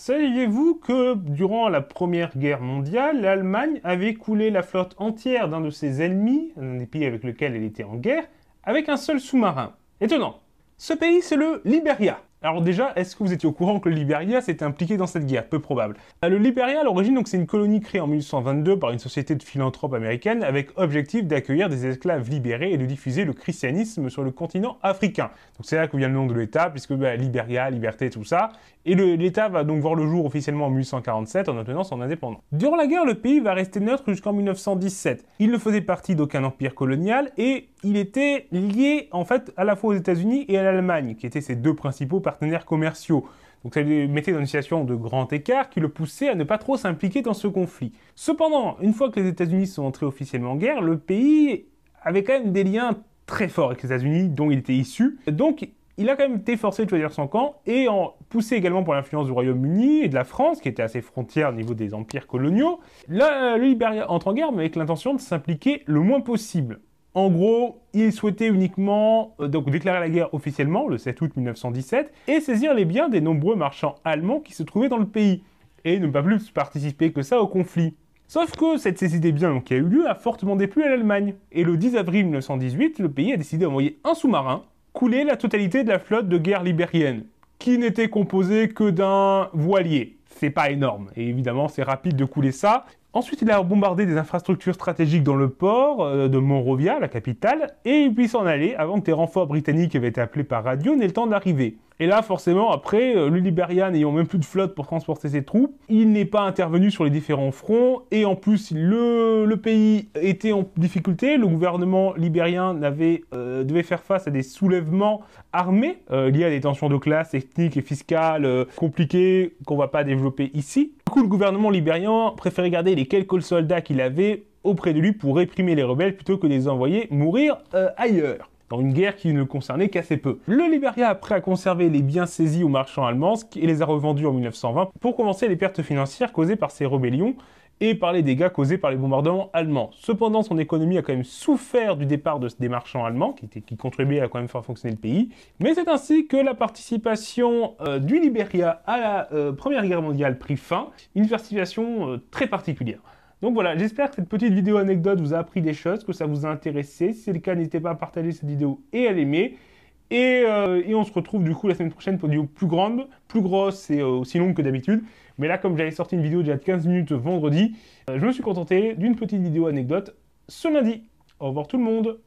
Saviez-vous que durant la Première Guerre mondiale, l'Allemagne avait coulé la flotte entière d'un de ses ennemis, un des pays avec lequel elle était en guerre, avec un seul sous-marin Étonnant. Ce pays, c'est le Liberia. Alors déjà, est-ce que vous étiez au courant que le Liberia s'était impliqué dans cette guerre Peu probable. Euh, le Liberia, à l'origine, donc c'est une colonie créée en 1822 par une société de philanthropes américaines avec objectif d'accueillir des esclaves libérés et de diffuser le christianisme sur le continent africain. Donc c'est là que vient le nom de l'État, puisque bah, Liberia, liberté, tout ça. Et l'État va donc voir le jour officiellement en 1847 en obtenant son indépendance. Durant la guerre, le pays va rester neutre jusqu'en 1917. Il ne faisait partie d'aucun empire colonial et il était lié en fait à la fois aux États-Unis et à l'Allemagne, qui étaient ses deux principaux partenaires commerciaux. Donc ça lui mettait dans une situation de grand écart qui le poussait à ne pas trop s'impliquer dans ce conflit. Cependant, une fois que les États-Unis sont entrés officiellement en guerre, le pays avait quand même des liens très forts avec les États-Unis, dont il était issu. Donc il a quand même été forcé de choisir son camp et en poussé également pour l'influence du Royaume-Uni et de la France, qui étaient à ses frontières au niveau des empires coloniaux. Là, le Libéria entre en guerre, mais avec l'intention de s'impliquer le moins possible. En gros, il souhaitait uniquement euh, donc déclarer la guerre officiellement le 7 août 1917 et saisir les biens des nombreux marchands allemands qui se trouvaient dans le pays et ne pas plus participer que ça au conflit. Sauf que cette saisie des biens qui a eu lieu a fortement déplu à l'Allemagne et le 10 avril 1918, le pays a décidé d'envoyer un sous-marin couler la totalité de la flotte de guerre libérienne qui n'était composée que d'un voilier. C'est pas énorme et évidemment c'est rapide de couler ça, Ensuite, il a bombardé des infrastructures stratégiques dans le port euh, de Monrovia, la capitale, et il puisse s'en aller avant que des renforts britanniques qui avaient été appelés par radio n'aient le temps d'arriver. Et là, forcément, après, euh, le Libérien n'ayant même plus de flotte pour transporter ses troupes, il n'est pas intervenu sur les différents fronts, et en plus, le, pays était en difficulté, le gouvernement libérien euh, devait faire face à des soulèvements armés, liés à des tensions de classe, ethniques et fiscales compliquées qu'on ne va pas développer ici. Du coup, le gouvernement libérien préférait garder les quelques soldats qu'il avait auprès de lui pour réprimer les rebelles plutôt que de les envoyer mourir euh, ailleurs dans une guerre qui ne le concernait qu'assez peu. Le Liberia après a conservé les biens saisis aux marchands allemands et les a revendus en 1920 pour compenser les pertes financières causées par ces rébellions et par les dégâts causés par les bombardements allemands. Cependant, son économie a quand même souffert du départ de, des marchands allemands qui, contribuaient à quand même faire fonctionner le pays. Mais c'est ainsi que la participation euh, du Liberia à la euh, Première Guerre mondiale prit fin, une participation euh, très particulière. Donc voilà, j'espère que cette petite vidéo anecdote vous a appris des choses, que ça vous a intéressé. Si c'est le cas, n'hésitez pas à partager cette vidéo et à l'aimer. Euh, et, on se retrouve du coup la semaine prochaine pour une vidéo plus grande, plus grosse et euh, aussi longue que d'habitude. Mais là, comme j'avais sorti une vidéo déjà de 15 minutes vendredi, euh, je me suis contenté d'une petite vidéo anecdote ce lundi. Au revoir tout le monde